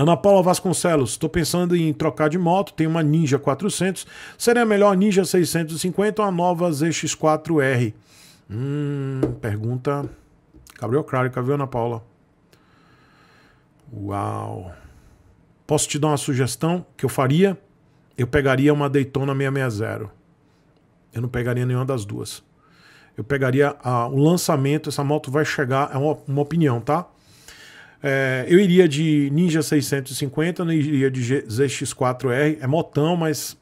Ana Paula Vasconcelos, estou pensando em trocar de moto, tem uma Ninja 400, seria melhor a Ninja 650 ou a nova ZX4R? Hum, pergunta cabriocrática, viu Ana Paula? Uau. Posso te dar uma sugestão que eu faria? Eu pegaria uma Daytona 660. Eu não pegaria nenhuma das duas. Eu pegaria a, o lançamento, essa moto vai chegar, é uma, uma opinião, tá? É, eu iria de Ninja 650, não iria de ZX4R, é motão, mas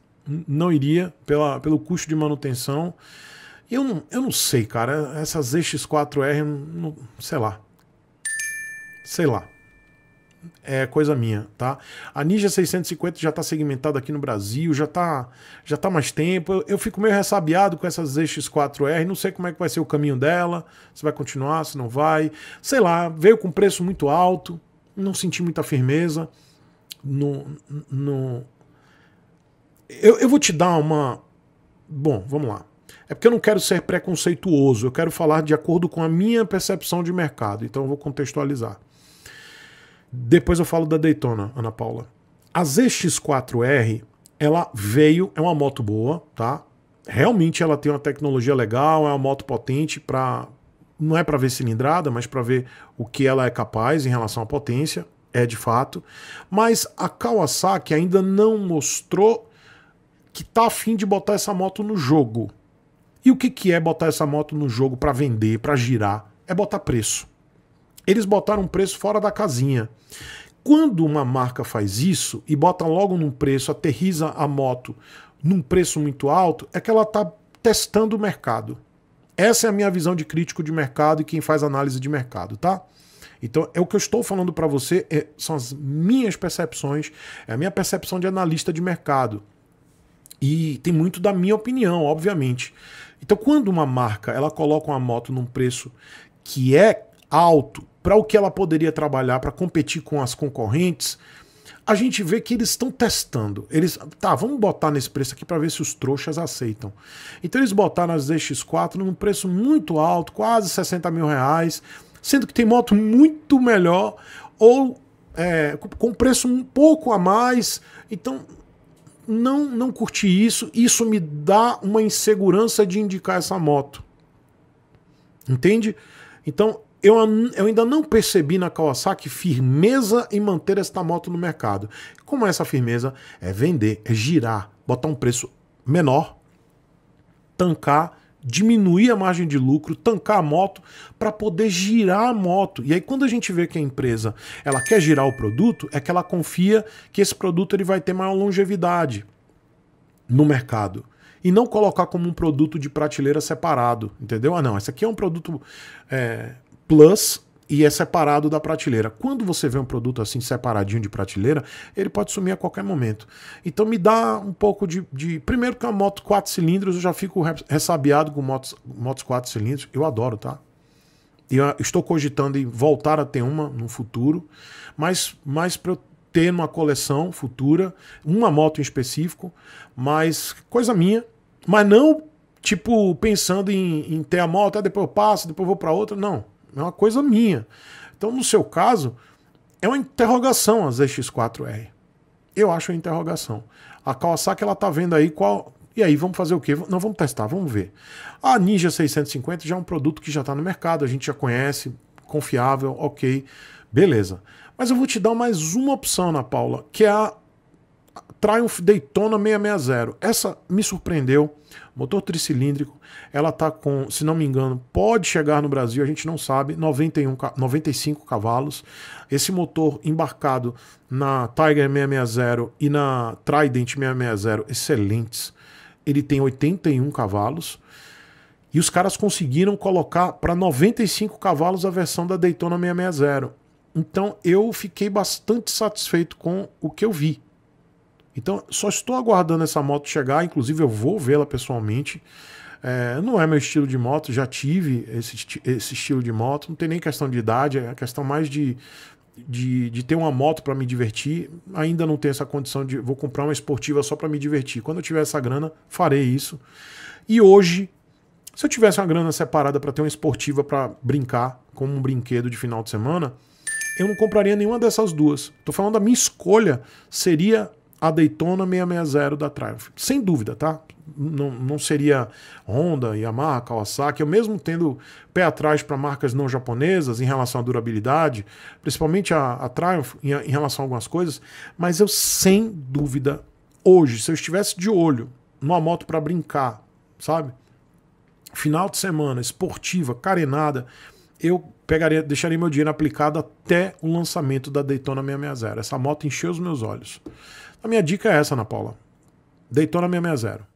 não iria pela, pelo custo de manutenção. Eu não, eu não sei, cara, essa ZX4R, não, sei lá. Sei lá é coisa minha, tá? A Ninja 650 já tá segmentada aqui no Brasil, já tá, já tá mais tempo. Eu, eu fico meio ressabiado com essas ZX4R, não sei como é que vai ser o caminho dela, se vai continuar, se não vai. Sei lá, veio com preço muito alto, não senti muita firmeza. No, no... Eu, eu vou te dar uma. Bom, vamos lá. É porque eu não quero ser preconceituoso, eu quero falar de acordo com a minha percepção de mercado, então eu vou contextualizar. Depois eu falo da Daytona, Ana Paula. A ZX4R, ela veio, é uma moto boa, tá? Realmente ela tem uma tecnologia legal, é uma moto potente para não é para ver cilindrada, mas para ver o que ela é capaz em relação à potência, é de fato. Mas a Kawasaki ainda não mostrou que tá afim de botar essa moto no jogo. E o que, que é botar essa moto no jogo para vender, para girar? É botar preço. Eles botaram um preço fora da casinha. Quando uma marca faz isso e bota logo num preço, aterriza a moto num preço muito alto, é que ela está testando o mercado. Essa é a minha visão de crítico de mercado e quem faz análise de mercado, tá? Então, é o que eu estou falando para você, é, são as minhas percepções, é a minha percepção de analista de mercado. E tem muito da minha opinião, obviamente. Então, quando uma marca ela coloca uma moto num preço que é alto para o que ela poderia trabalhar para competir com as concorrentes, a gente vê que eles estão testando. Eles, tá, vamos botar nesse preço aqui para ver se os trouxas aceitam. Então eles botaram as DX4 num preço muito alto, quase 60 mil reais, sendo que tem moto muito melhor ou é, com preço um pouco a mais. Então não, não curti isso. Isso me dá uma insegurança de indicar essa moto. Entende? Então eu, eu ainda não percebi na Kawasaki firmeza em manter esta moto no mercado. Como é essa firmeza? É vender, é girar, botar um preço menor, tancar, diminuir a margem de lucro, tancar a moto para poder girar a moto. E aí quando a gente vê que a empresa ela quer girar o produto, é que ela confia que esse produto ele vai ter maior longevidade no mercado e não colocar como um produto de prateleira separado, entendeu? Ah, não, esse aqui é um produto é, Plus e é separado da prateleira. Quando você vê um produto assim separadinho de prateleira, ele pode sumir a qualquer momento. Então me dá um pouco de. de... Primeiro que é uma moto 4 cilindros, eu já fico ressabiado com motos, motos 4 cilindros. Eu adoro, tá? E estou cogitando em voltar a ter uma no futuro, mas, mas para eu ter uma coleção futura, uma moto em específico, mas coisa minha, mas não tipo pensando em, em ter a moto, depois eu passo, depois eu vou para outra, não. É uma coisa minha. Então, no seu caso, é uma interrogação a ZX4R. Eu acho uma interrogação. A Kawasaki ela tá vendo aí qual. E aí, vamos fazer o quê? Não, vamos testar, vamos ver. A Ninja 650 já é um produto que já está no mercado, a gente já conhece, confiável, ok, beleza. Mas eu vou te dar mais uma opção, Ana Paula, que é a Triumph Daytona 660. Essa me surpreendeu. Motor tricilíndrico. Ela tá com, se não me engano, pode chegar no Brasil, a gente não sabe, 91, 95 cavalos. Esse motor embarcado na Tiger 660 e na Trident 660, excelentes. Ele tem 81 cavalos. E os caras conseguiram colocar para 95 cavalos a versão da Daytona 660. Então eu fiquei bastante satisfeito com o que eu vi. Então, só estou aguardando essa moto chegar, inclusive eu vou vê-la pessoalmente. É, não é meu estilo de moto, já tive esse, esse estilo de moto, não tem nem questão de idade, é questão mais de, de, de ter uma moto para me divertir. Ainda não tenho essa condição de. Vou comprar uma esportiva só para me divertir. Quando eu tiver essa grana, farei isso. E hoje, se eu tivesse uma grana separada para ter uma esportiva para brincar, como um brinquedo de final de semana, eu não compraria nenhuma dessas duas. Estou falando da minha escolha seria a Daytona 660 da Triumph. Sem dúvida, tá? Não, não seria Honda, Yamaha, Kawasaki, eu mesmo tendo pé atrás para marcas não japonesas em relação à durabilidade, principalmente a, a Triumph em, em relação a algumas coisas, mas eu sem dúvida, hoje, se eu estivesse de olho numa moto para brincar, sabe? Final de semana, esportiva, carenada, eu pegaria, deixaria meu dinheiro aplicado até o lançamento da Daytona 660. Essa moto encheu os meus olhos. A minha dica é essa, Ana Paula. Daytona 660.